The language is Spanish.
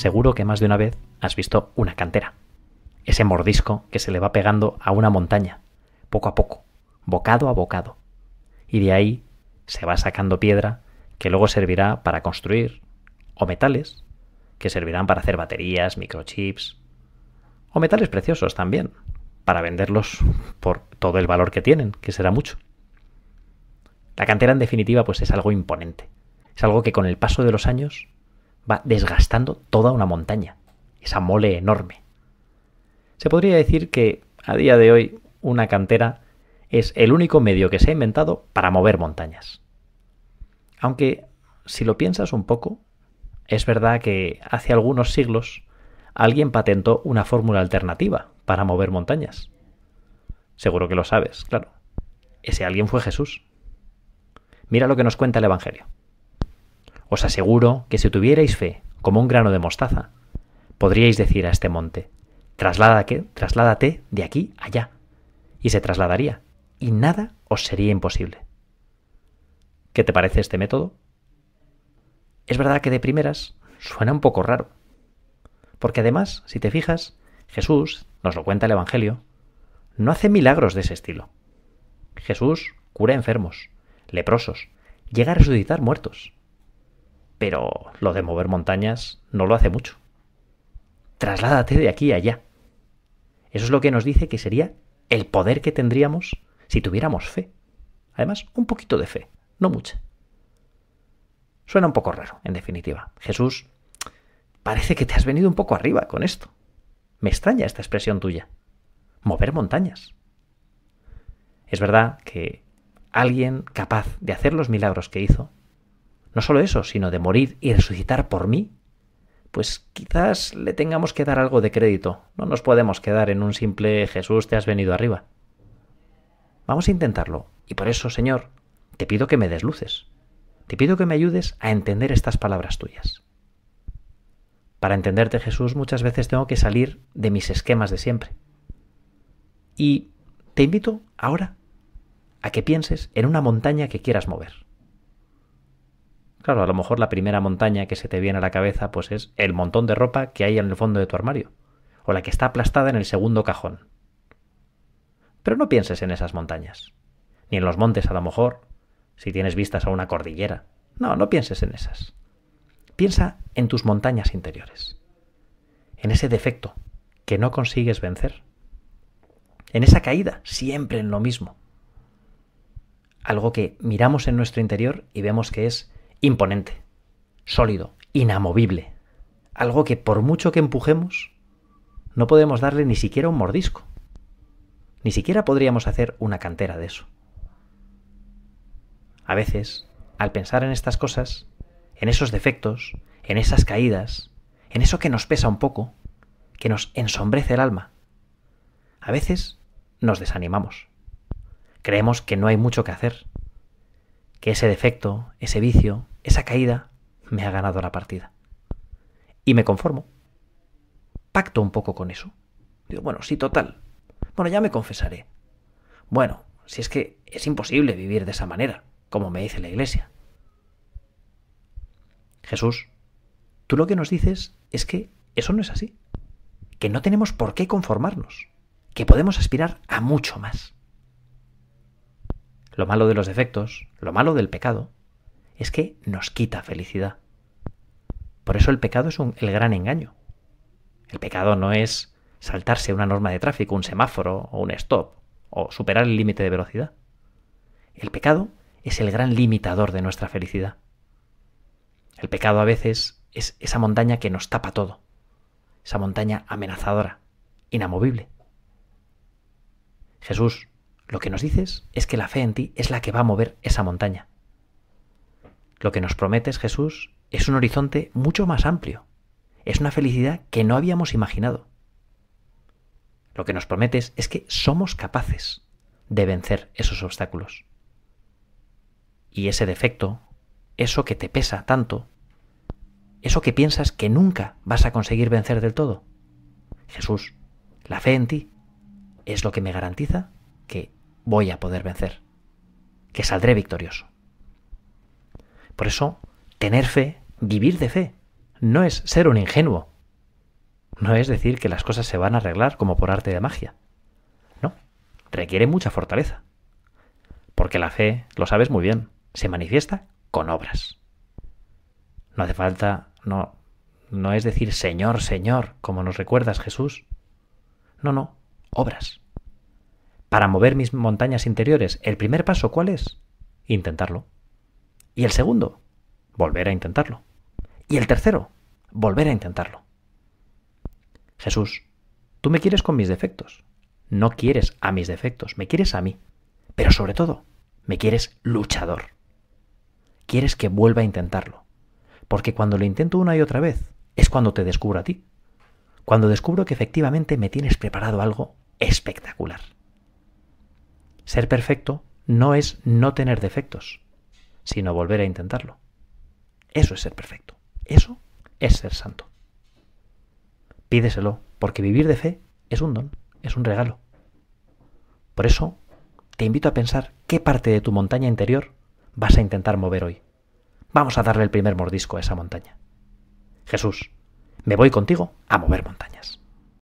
seguro que más de una vez has visto una cantera. Ese mordisco que se le va pegando a una montaña, poco a poco, bocado a bocado. Y de ahí se va sacando piedra que luego servirá para construir, o metales que servirán para hacer baterías, microchips, o metales preciosos también, para venderlos por todo el valor que tienen, que será mucho. La cantera en definitiva pues es algo imponente, es algo que con el paso de los años va desgastando toda una montaña, esa mole enorme. Se podría decir que a día de hoy una cantera es el único medio que se ha inventado para mover montañas. Aunque, si lo piensas un poco, es verdad que hace algunos siglos alguien patentó una fórmula alternativa para mover montañas. Seguro que lo sabes, claro. Ese alguien fue Jesús. Mira lo que nos cuenta el Evangelio. Os aseguro que si tuvierais fe, como un grano de mostaza, podríais decir a este monte, trasládate, trasládate de aquí allá, y se trasladaría, y nada os sería imposible. ¿Qué te parece este método? Es verdad que de primeras suena un poco raro, porque además, si te fijas, Jesús, nos lo cuenta el Evangelio, no hace milagros de ese estilo. Jesús cura enfermos, leprosos, llega a resucitar muertos pero lo de mover montañas no lo hace mucho. Trasládate de aquí a allá. Eso es lo que nos dice que sería el poder que tendríamos si tuviéramos fe. Además, un poquito de fe, no mucha. Suena un poco raro, en definitiva. Jesús, parece que te has venido un poco arriba con esto. Me extraña esta expresión tuya. Mover montañas. Es verdad que alguien capaz de hacer los milagros que hizo no solo eso, sino de morir y resucitar por mí, pues quizás le tengamos que dar algo de crédito. No nos podemos quedar en un simple Jesús, te has venido arriba. Vamos a intentarlo. Y por eso, Señor, te pido que me desluces. Te pido que me ayudes a entender estas palabras tuyas. Para entenderte, Jesús, muchas veces tengo que salir de mis esquemas de siempre. Y te invito ahora a que pienses en una montaña que quieras mover. Claro, a lo mejor la primera montaña que se te viene a la cabeza pues es el montón de ropa que hay en el fondo de tu armario, o la que está aplastada en el segundo cajón. Pero no pienses en esas montañas, ni en los montes a lo mejor, si tienes vistas a una cordillera. No, no pienses en esas. Piensa en tus montañas interiores, en ese defecto que no consigues vencer, en esa caída, siempre en lo mismo. Algo que miramos en nuestro interior y vemos que es imponente, sólido, inamovible. Algo que por mucho que empujemos, no podemos darle ni siquiera un mordisco. Ni siquiera podríamos hacer una cantera de eso. A veces, al pensar en estas cosas, en esos defectos, en esas caídas, en eso que nos pesa un poco, que nos ensombrece el alma, a veces nos desanimamos. Creemos que no hay mucho que hacer, que ese defecto, ese vicio, esa caída me ha ganado la partida. Y me conformo. Pacto un poco con eso. Digo, bueno, sí, total. Bueno, ya me confesaré. Bueno, si es que es imposible vivir de esa manera, como me dice la Iglesia. Jesús, tú lo que nos dices es que eso no es así. Que no tenemos por qué conformarnos. Que podemos aspirar a mucho más. Lo malo de los defectos, lo malo del pecado, es que nos quita felicidad. Por eso el pecado es el gran engaño. El pecado no es saltarse una norma de tráfico, un semáforo o un stop, o superar el límite de velocidad. El pecado es el gran limitador de nuestra felicidad. El pecado a veces es esa montaña que nos tapa todo, esa montaña amenazadora, inamovible. Jesús, lo que nos dices es que la fe en ti es la que va a mover esa montaña. Lo que nos prometes, Jesús, es un horizonte mucho más amplio. Es una felicidad que no habíamos imaginado. Lo que nos prometes es que somos capaces de vencer esos obstáculos. Y ese defecto, eso que te pesa tanto, eso que piensas que nunca vas a conseguir vencer del todo. Jesús, la fe en ti es lo que me garantiza que voy a poder vencer, que saldré victorioso. Por eso, tener fe, vivir de fe, no es ser un ingenuo. No es decir que las cosas se van a arreglar como por arte de magia. No, requiere mucha fortaleza. Porque la fe, lo sabes muy bien, se manifiesta con obras. No hace falta, no, no es decir Señor, Señor, como nos recuerdas Jesús. No, no, obras. Para mover mis montañas interiores, ¿el primer paso cuál es? Intentarlo. Y el segundo, volver a intentarlo. Y el tercero, volver a intentarlo. Jesús, tú me quieres con mis defectos. No quieres a mis defectos, me quieres a mí. Pero sobre todo, me quieres luchador. Quieres que vuelva a intentarlo. Porque cuando lo intento una y otra vez, es cuando te descubro a ti. Cuando descubro que efectivamente me tienes preparado algo espectacular. Ser perfecto no es no tener defectos sino volver a intentarlo. Eso es ser perfecto. Eso es ser santo. Pídeselo, porque vivir de fe es un don, es un regalo. Por eso, te invito a pensar qué parte de tu montaña interior vas a intentar mover hoy. Vamos a darle el primer mordisco a esa montaña. Jesús, me voy contigo a mover montañas.